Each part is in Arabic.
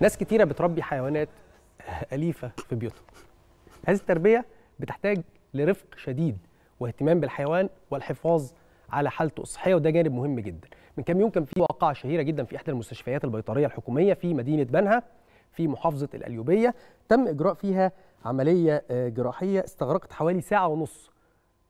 ناس كتيره بتربي حيوانات اليفه في بيوتهم هذه التربيه بتحتاج لرفق شديد واهتمام بالحيوان والحفاظ على حالته الصحيه وده جانب مهم جدا من كام يوم كان في واقعه شهيره جدا في احدى المستشفيات البيطريه الحكوميه في مدينه بنها في محافظه الاليوبيه تم اجراء فيها عمليه آه، جراحيه استغرقت حوالي ساعه ونص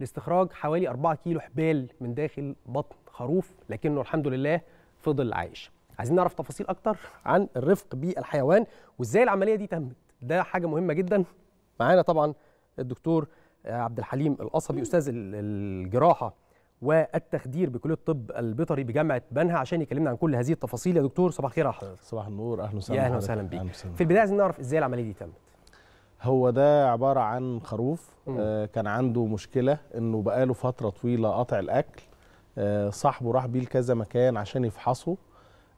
لاستخراج حوالي 4 كيلو حبال من داخل بطن خروف لكنه الحمد لله فضل عايش عايزين نعرف تفاصيل اكتر عن الرفق بالحيوان وازاي العمليه دي تمت ده حاجه مهمه جدا معانا طبعا الدكتور عبد الحليم القصبي استاذ الجراحه والتخدير بكليه الطب البيطري بجامعه بنها عشان يكلمنا عن كل هذه التفاصيل يا دكتور صباح الخير يا احمد صباح النور اهلا وسهلا اهلا وسهلا بيك في البدايه عايزين نعرف ازاي العمليه دي تمت هو ده عباره عن خروف آه كان عنده مشكله انه بقاله فتره طويله قاطع الاكل آه صاحبه راح بيه لكذا مكان عشان يفحصه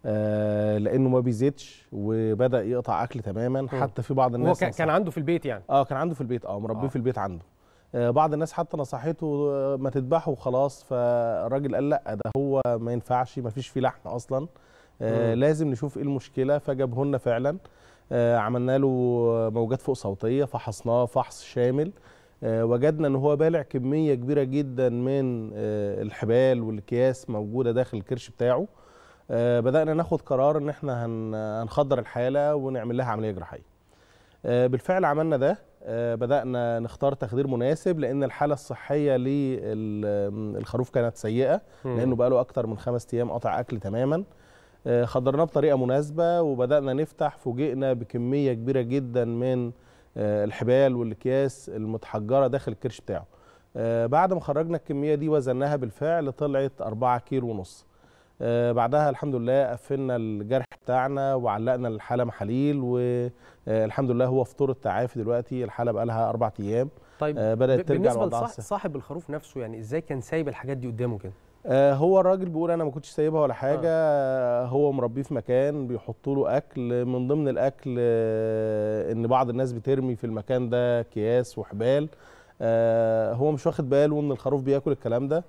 آه لانه ما بيزيدش وبدا يقطع اكل تماما حتى في بعض الناس هو كان عنده في البيت يعني اه كان عنده في البيت اه مربيه آه. في البيت عنده آه بعض الناس حتى نصحته آه، ما تذبحه وخلاص فالراجل قال لا ده هو ما ينفعش ما فيش فيه لحم اصلا آه لازم نشوف ايه المشكله فجابه لنا فعلا آه عملنا له موجات فوق صوتيه فحصناه فحص شامل آه وجدنا ان هو بالع كميه كبيره جدا من آه الحبال والاكياس موجوده داخل الكرش بتاعه آه، بدانا ناخد قرار ان احنا هنخدر الحاله ونعمل لها عمليه جراحيه آه، بالفعل عملنا ده آه، بدانا نختار تخدير مناسب لان الحاله الصحيه للخروف كانت سيئه لانه بقى له اكتر من خمس ايام قطع اكل تماما خدرناه بطريقه مناسبه وبدانا نفتح فوجئنا بكميه كبيره جدا من الحبال والاكياس المتحجره داخل الكرش بتاعه بعد ما خرجنا الكميه دي وزناها بالفعل طلعت 4 كيلو ونص آه، بعدها الحمد لله قفلنا الجرح بتاعنا وعلقنا الحاله محاليل والحمد آه، لله هو في طور التعافي دلوقتي الحاله بقى لها اربع ايام طيب آه، بدات ترجع لوضعها صاحب الخروف نفسه يعني ازاي كان سايب الحاجات دي قدامه كده؟ هو الراجل بيقول انا ما كنتش سايبها ولا حاجه آه. هو مربيه في مكان بيحطوا له اكل من ضمن الاكل ان بعض الناس بترمي في المكان ده اكياس وحبال هو مش واخد باله ان الخروف بياكل الكلام ده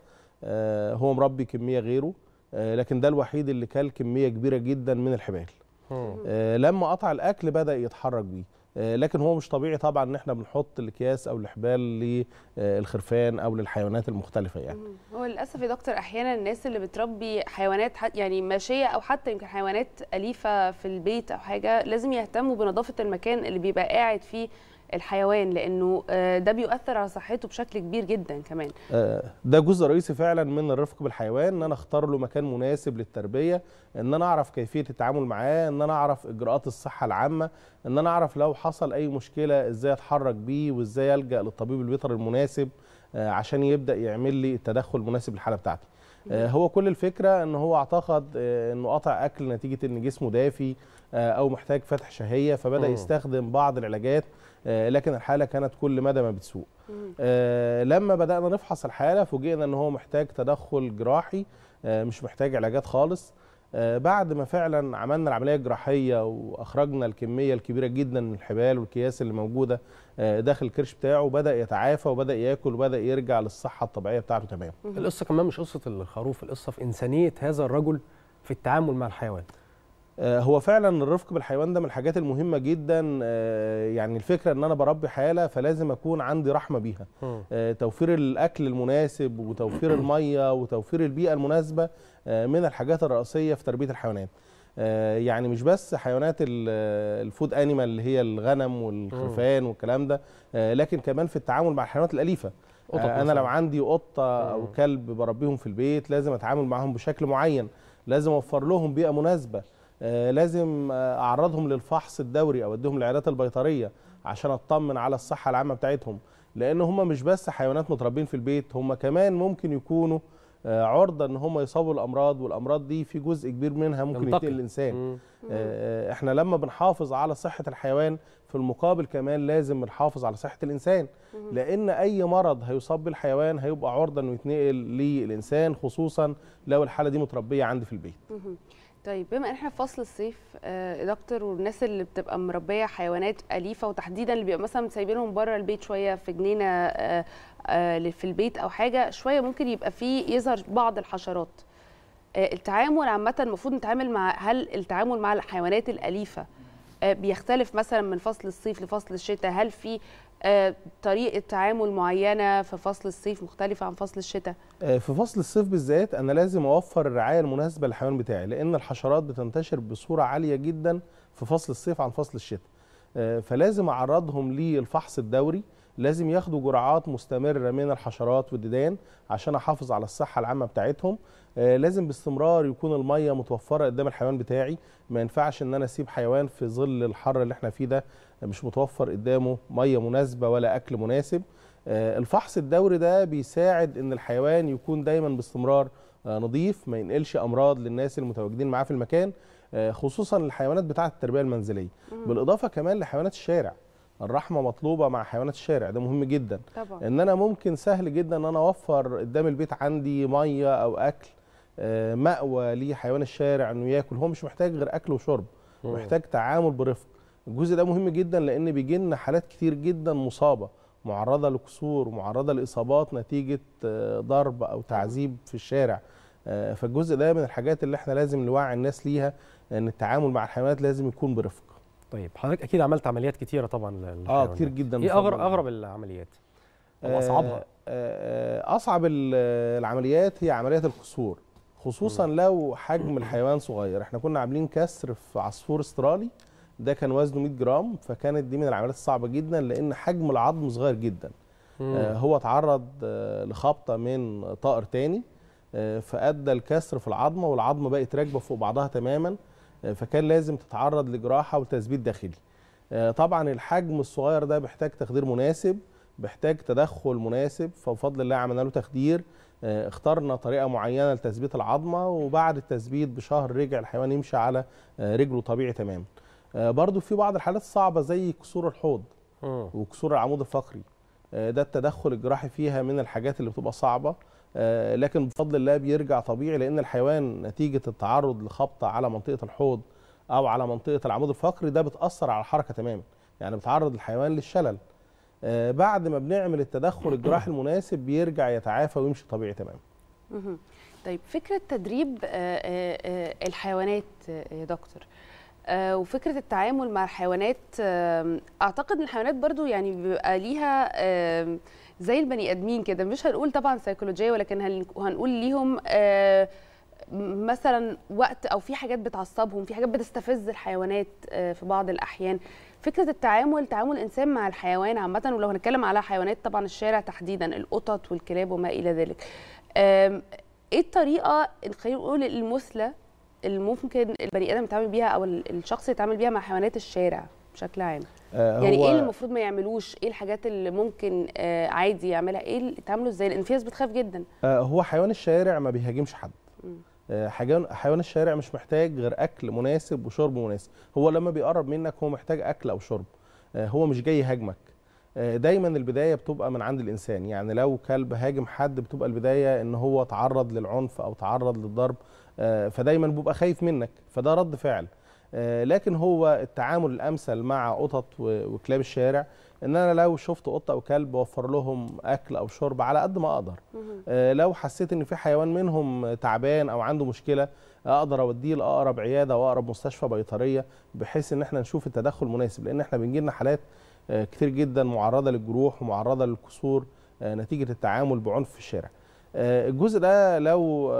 هو مربي كميه غيره آه، لكن ده الوحيد اللي كل كميه كبيره جدا من الحبال آه، لما قطع الاكل بدا يتحرك بيه آه، لكن هو مش طبيعي طبعا ان احنا بنحط الاكياس او الحبال للخرفان او للحيوانات المختلفه يعني هو للاسف يا دكتور احيانا الناس اللي بتربي حيوانات يعني ماشيه او حتى يمكن حيوانات اليفه في البيت او حاجه لازم يهتموا بنظافه المكان اللي بيبقى قاعد فيه الحيوان لانه آه، ده بيؤثر على صحته بشكل كبير جدا كمان آه، ده جزء رئيسي فعلا من الرفق بالحيوان ان انا اختار له مكان مناسب للتربيه ان انا اعرف كيفيه التعامل معاه ان انا اعرف اجراءات الصحه العامه ان انا اعرف لو حصل اي مشكله ازاي اتحرك بيه وازاي الجا للطبيب البيطري المناسب آه، عشان يبدا يعمل لي التدخل المناسب للحاله بتاعتي هو كل الفكره ان هو اعتقد انه قطع اكل نتيجه ان جسمه دافي او محتاج فتح شهيه فبدا يستخدم بعض العلاجات آه، لكن الحاله كانت كل مدى ما بتسوء آه، لما بدانا نفحص الحاله فوجئنا ان هو محتاج تدخل جراحي آه، مش محتاج علاجات خالص بعد ما فعلا عملنا العمليه الجراحيه واخرجنا الكميه الكبيره جدا من الحبال والكياس اللي موجوده داخل الكرش بتاعه بدا يتعافى وبدا ياكل وبدا يرجع للصحه الطبيعيه بتاعته تمام القصه كمان مش قصه الخروف القصه في انسانيه هذا الرجل في التعامل مع الحيوان آه، هو فعلا الرفق بالحيوان ده من الحاجات المهمه جدا آه، يعني الفكره ان انا بربي حاله فلازم اكون عندي رحمه بيها آه، توفير الاكل المناسب وتوفير الميه وتوفير البيئه المناسبه من الحاجات الرئيسيه في تربيه الحيوانات يعني مش بس حيوانات الفود انيمال اللي هي الغنم والخرفان والكلام ده لكن كمان في التعامل مع الحيوانات الاليفه انا لو عندي قطه او كلب بربيهم في البيت لازم اتعامل معاهم بشكل معين لازم اوفر لهم بيئه مناسبه آه، لازم آه، اعرضهم للفحص الدوري او اديهم العيادات البيطريه عشان اطمن على الصحه العامه بتاعتهم لان هم مش بس حيوانات متربين في البيت هم كمان ممكن يكونوا آه، عرضه ان هم يصابوا الامراض والامراض دي في جزء كبير منها ممكن ينتقل الانسان احنا لما بنحافظ على صحه الحيوان في المقابل كمان لازم بنحافظ على صحه الانسان لان اي مرض هيصاب بالحيوان هيبقى عرضه انه يتنقل للانسان خصوصا لو الحاله دي متربيه عندي في البيت طيب بما ان احنا في فصل الصيف يا آه، دكتور والناس اللي بتبقى مربيه حيوانات اليفه وتحديدا اللي بيبقى مثلا سايبينهم بره البيت شويه في جنينه آه، آه، في البيت او حاجه شويه ممكن يبقى فيه يظهر بعض الحشرات التعامل عامه المفروض نتعامل مع هل التعامل مع الحيوانات الاليفه بيختلف مثلا من فصل الصيف لفصل الشتاء هل في آه، طريقه تعامل معينه في فصل الصيف مختلفه عن فصل الشتاء آه، في فصل الصيف بالذات انا لازم اوفر الرعايه المناسبه للحيوان بتاعي لان الحشرات بتنتشر بصوره عاليه جدا في فصل الصيف عن فصل الشتاء آه، فلازم اعرضهم للفحص الدوري لازم ياخدوا جرعات مستمره من الحشرات والديدان عشان احافظ على الصحه العامه بتاعتهم لازم باستمرار يكون الميه متوفره قدام الحيوان بتاعي ما ينفعش ان انا اسيب حيوان في ظل الحر اللي احنا فيه ده مش متوفر قدامه ميه مناسبه ولا اكل مناسب آه، الفحص الدوري ده بيساعد ان الحيوان يكون دايما باستمرار آه، نظيف ما ينقلش امراض للناس المتواجدين معاه في المكان آه، خصوصا الحيوانات بتاعه التربيه المنزليه بالاضافه كمان لحيوانات الشارع الرحمه مطلوبه مع حيوانات الشارع ده مهم جدا طبعا. ان انا ممكن سهل جدا ان انا اوفر قدام البيت عندي ميه او اكل مأوى لحيوان الشارع انه ياكل هو مش محتاج غير اكل وشرب محتاج تعامل برفق الجزء ده مهم جدا لان بيجي لنا حالات كتير جدا مصابه معرضه لكسور معرضه لاصابات نتيجه آه، ضرب او تعذيب في الشارع آه، فالجزء ده من الحاجات اللي احنا لازم نوعي الناس ليها ان التعامل مع الحيوانات لازم يكون برفق طيب حضرتك اكيد عملت عمليات كتيره طبعا للحيوانات. اه كتير جدا ايه اغرب اغرب العمليات او اصعبها آه، اصعب العمليات هي عمليات الكسور خصوصا لو حجم الحيوان صغير احنا كنا عاملين كسر في عصفور استرالي ده كان وزنه 100 جرام فكانت دي من العمليات الصعبه جدا لان حجم العظم صغير جدا آه هو اتعرض آه لخبطه من طائر تاني آه فادى الكسر في العظمه والعظمه بقت راكبه فوق بعضها تماما آه، فكان لازم تتعرض لجراحه وتثبيت داخلي آه، طبعا الحجم الصغير ده بيحتاج تخدير مناسب بيحتاج تدخل مناسب فبفضل الله عملنا له تخدير آه، اخترنا طريقه معينه لتثبيت العظمه وبعد التثبيت بشهر رجع الحيوان يمشي على رجله طبيعي تماما آه، برضو في بعض الحالات الصعبه زي كسور الحوض وكسور العمود الفقري آه، ده التدخل الجراحي فيها من الحاجات اللي بتبقى صعبه آه، لكن بفضل الله بيرجع طبيعي لان الحيوان نتيجه التعرض لخبطه على منطقه الحوض او على منطقه العمود الفقري ده بتاثر على الحركه تماما يعني بتعرض الحيوان للشلل بعد ما بنعمل التدخل الجراحي المناسب بيرجع يتعافى ويمشي طبيعي تماما طيب فكره تدريب الحيوانات يا دكتور آه، وفكره التعامل مع الحيوانات آه، اعتقد ان الحيوانات برضو يعني بيبقى ليها آه، زي البني ادمين كده مش هنقول طبعا سيكولوجيه ولكن هنقول ليهم مثلا وقت او في حاجات بتعصبهم في حاجات بتستفز الحيوانات في بعض الاحيان فكره التعامل تعامل الانسان مع الحيوان عامه ولو هنتكلم على حيوانات طبعا الشارع تحديدا القطط والكلاب وما الى ذلك ايه الطريقه خلينا نقول المثلى الممكن البني ادم يتعامل بيها او الشخص يتعامل بيها مع حيوانات الشارع بشكل عام آه يعني ايه المفروض ما يعملوش ايه الحاجات اللي ممكن آه عادي يعملها ايه يتعاملوا ازاي لان في ناس بتخاف جدا آه هو حيوان الشارع ما بيهاجمش حد آه، حيوان الشارع مش محتاج غير اكل مناسب وشرب مناسب هو لما بيقرب منك هو محتاج اكل او شرب آه، هو مش جاي يهاجمك آه، دايما البدايه بتبقى من عند الانسان يعني لو كلب هاجم حد بتبقى البدايه ان هو تعرض للعنف او تعرض للضرب آه، فدايما بيبقى خايف منك فده رد فعل آه، لكن هو التعامل الامثل مع قطط وكلاب الشارع ان انا لو شفت قطه او كلب بوفر لهم اكل او شرب على قد ما اقدر آه، لو حسيت ان في حيوان منهم تعبان او عنده مشكله اقدر اوديه لاقرب عياده واقرب مستشفى بيطريه بحيث ان احنا نشوف التدخل المناسب لان احنا بنجي لنا حالات كتير جدا معرضه للجروح ومعرضه للكسور نتيجه التعامل بعنف في الشارع آه، الجزء ده لو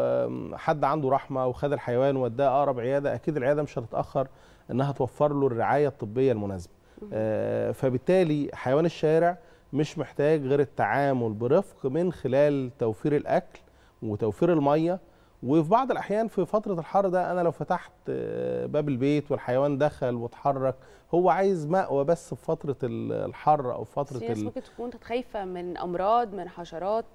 حد عنده رحمه وخد الحيوان وداه اقرب عياده اكيد العياده مش هتتاخر انها توفر له الرعايه الطبيه المناسبه آه، فبالتالي حيوان الشارع مش محتاج غير التعامل برفق من خلال توفير الاكل وتوفير الميه وفي بعض الاحيان في فتره الحر ده انا لو فتحت آه، باب البيت والحيوان دخل واتحرك هو عايز مأوى بس في فتره الحر او فتره ال... ممكن تكون خايفه من امراض من حشرات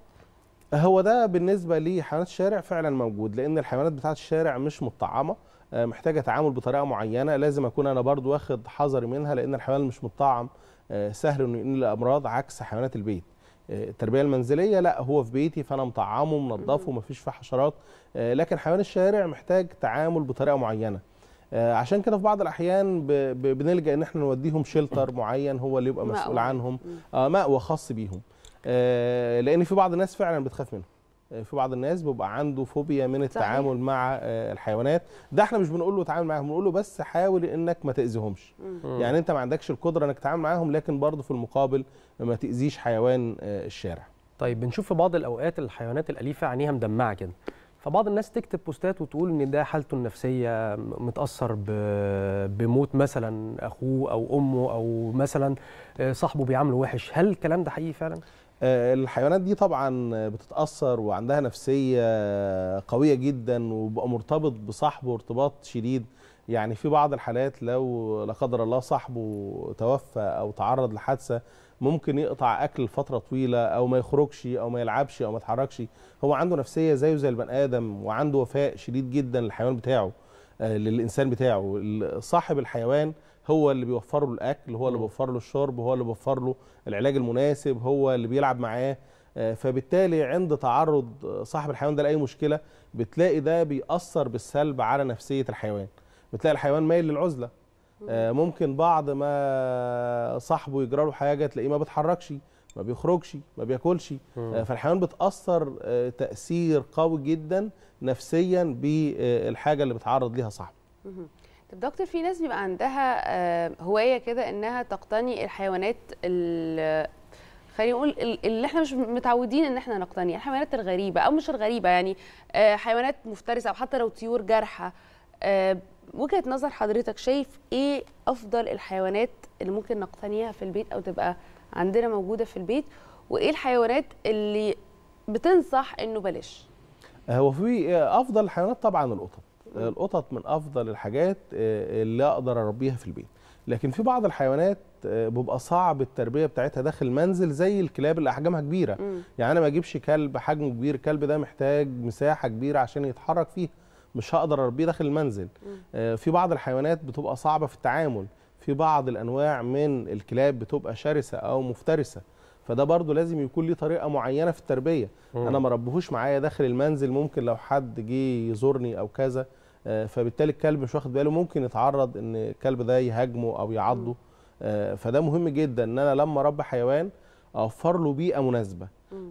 هو ده بالنسبه لحيوانات الشارع فعلا موجود لان الحيوانات بتاعه الشارع مش مطعمه آه، محتاجه تعامل بطريقه معينه لازم اكون انا برضو واخد حذري منها لان الحيوان مش مطعم آه، سهل انه ينقل الامراض عكس حيوانات البيت آه، التربيه المنزليه لا هو في بيتي فانا مطعمه منظفه مفيش فيه حشرات لكن حيوان الشارع محتاج تعامل بطريقه معينه عشان كده في بعض الاحيان بنلجا ان احنا نوديهم شيلتر معين هو اللي يبقى مسؤول عنهم مأوى خاص بيهم آه، لان في بعض الناس فعلا بتخاف منه آه، في بعض الناس بيبقى عنده فوبيا من التعامل صحيح. مع آه، الحيوانات ده احنا مش بنقول له تعامل معاهم بنقول له بس حاول انك ما تاذيهمش يعني انت ما عندكش القدره انك تتعامل معاهم لكن برضه في المقابل ما تاذيش حيوان الشارع طيب بنشوف في بعض الاوقات الحيوانات الاليفه عينيها مدمعه كده فبعض الناس تكتب بوستات وتقول ان ده حالته النفسيه متاثر بموت مثلا اخوه او امه او مثلا صاحبه بيعامله وحش هل الكلام ده حقيقي فعلا آه، الحيوانات دي طبعا بتتاثر وعندها نفسيه قويه جدا وبقى مرتبط بصاحبه ارتباط شديد يعني في بعض الحالات لو لا قدر الله صاحبه توفى او تعرض لحادثه ممكن يقطع اكل لفتره طويله او ما يخرجش او ما يلعبش او ما يتحركش هو عنده نفسيه زيه زي البني ادم وعنده وفاء شديد جدا للحيوان بتاعه آه، للانسان بتاعه صاحب الحيوان هو اللي بيوفر له الاكل هو اللي بيوفر له الشرب هو اللي بيوفر له العلاج المناسب هو اللي بيلعب معاه آه، فبالتالي عند تعرض صاحب الحيوان ده لاي مشكله بتلاقي ده بيأثر بالسلب على نفسيه الحيوان بتلاقي الحيوان مايل للعزله آه، ممكن بعض ما صاحبه يجرى له حاجه تلاقيه ما بيتحركش ما بيخرجش ما بياكلش آه، فالحيوان بتاثر تاثير قوي جدا نفسيا بالحاجه اللي بتعرض ليها صاحبه طب دكتور في ناس بيبقى عندها آه، هوايه كده انها تقتني الحيوانات خلينا نقول اللي احنا مش متعودين ان احنا نقتنيها الحيوانات الغريبه او مش الغريبه يعني آه، حيوانات مفترسه او حتى لو طيور جارحه آه، وجهه نظر حضرتك شايف ايه افضل الحيوانات اللي ممكن نقتنيها في البيت او تبقى عندنا موجوده في البيت وايه الحيوانات اللي بتنصح انه بلاش هو في افضل الحيوانات طبعا القطط آه، القطط من افضل الحاجات آه، اللي اقدر اربيها في البيت لكن في بعض الحيوانات آه، بيبقى صعب التربيه بتاعتها داخل المنزل زي الكلاب اللي احجامها كبيره م. يعني انا ما اجيبش كلب حجمه كبير الكلب ده محتاج مساحه كبيره عشان يتحرك فيها مش هقدر اربيه داخل المنزل م. في بعض الحيوانات بتبقى صعبه في التعامل في بعض الانواع من الكلاب بتبقى شرسه او مفترسه فده برضو لازم يكون ليه طريقه معينه في التربيه م. انا ما اربيهوش معايا داخل المنزل ممكن لو حد جه يزورني او كذا آه، فبالتالي الكلب مش واخد باله ممكن يتعرض ان الكلب ده يهاجمه او يعضه آه، فده مهم جدا ان انا لما اربي حيوان اوفر له بيئه مناسبه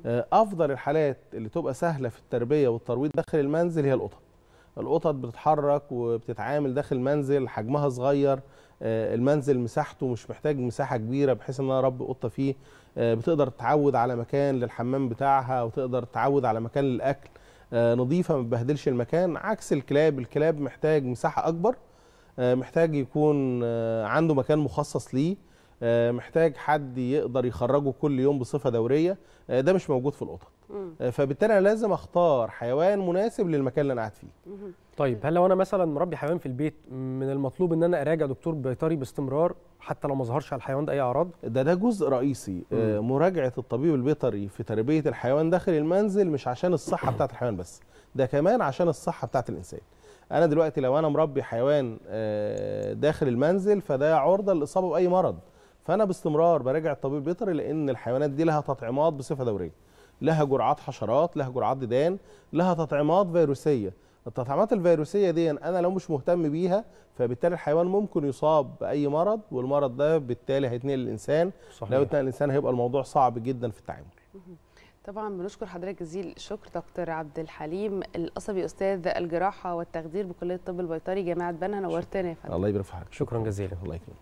آه، افضل الحالات اللي تبقى سهله في التربيه والترويض داخل المنزل هي القطط القطط بتتحرك وبتتعامل داخل المنزل حجمها صغير المنزل مساحته مش محتاج مساحه كبيره بحيث ان انا اربي قطه فيه بتقدر تعود على مكان للحمام بتاعها وتقدر تعود على مكان للاكل آه، نظيفه ما تبهدلش المكان عكس الكلاب الكلاب محتاج مساحه اكبر آه، محتاج يكون آه، عنده مكان مخصص ليه محتاج حد يقدر يخرجه كل يوم بصفه دوريه ده مش موجود في القطط فبالتالي انا لازم اختار حيوان مناسب للمكان اللي انا قاعد فيه طيب هل لو انا مثلا مربي حيوان في البيت من المطلوب ان انا اراجع دكتور بيطري باستمرار حتى لو ما ظهرش على الحيوان ده اي اعراض ده ده جزء رئيسي آه، مم. مراجعه الطبيب البيطري في تربيه الحيوان داخل المنزل مش عشان الصحه بتاعه الحيوان بس ده كمان عشان الصحه بتاعه الانسان انا دلوقتي لو انا مربي حيوان آه، داخل المنزل فده عرضه للاصابه باي مرض فانا باستمرار براجع الطبيب البيطري لان الحيوانات دي لها تطعيمات بصفه دوريه لها جرعات حشرات لها جرعات ديدان لها تطعيمات فيروسيه التطعيمات الفيروسيه دي انا لو مش مهتم بيها فبالتالي الحيوان ممكن يصاب باي مرض والمرض ده بالتالي هيتنقل للانسان صحيح. لو اتنقل للانسان هيبقى الموضوع صعب جدا في التعامل طبعا بنشكر حضرتك جزيل الشكر دكتور عبد الحليم القصبي استاذ الجراحه والتخدير بكليه الطب البيطري جامعه بنها نورتنا يا فندم الله يبارك في حضرتك شكرا جزيلا الله يكرمك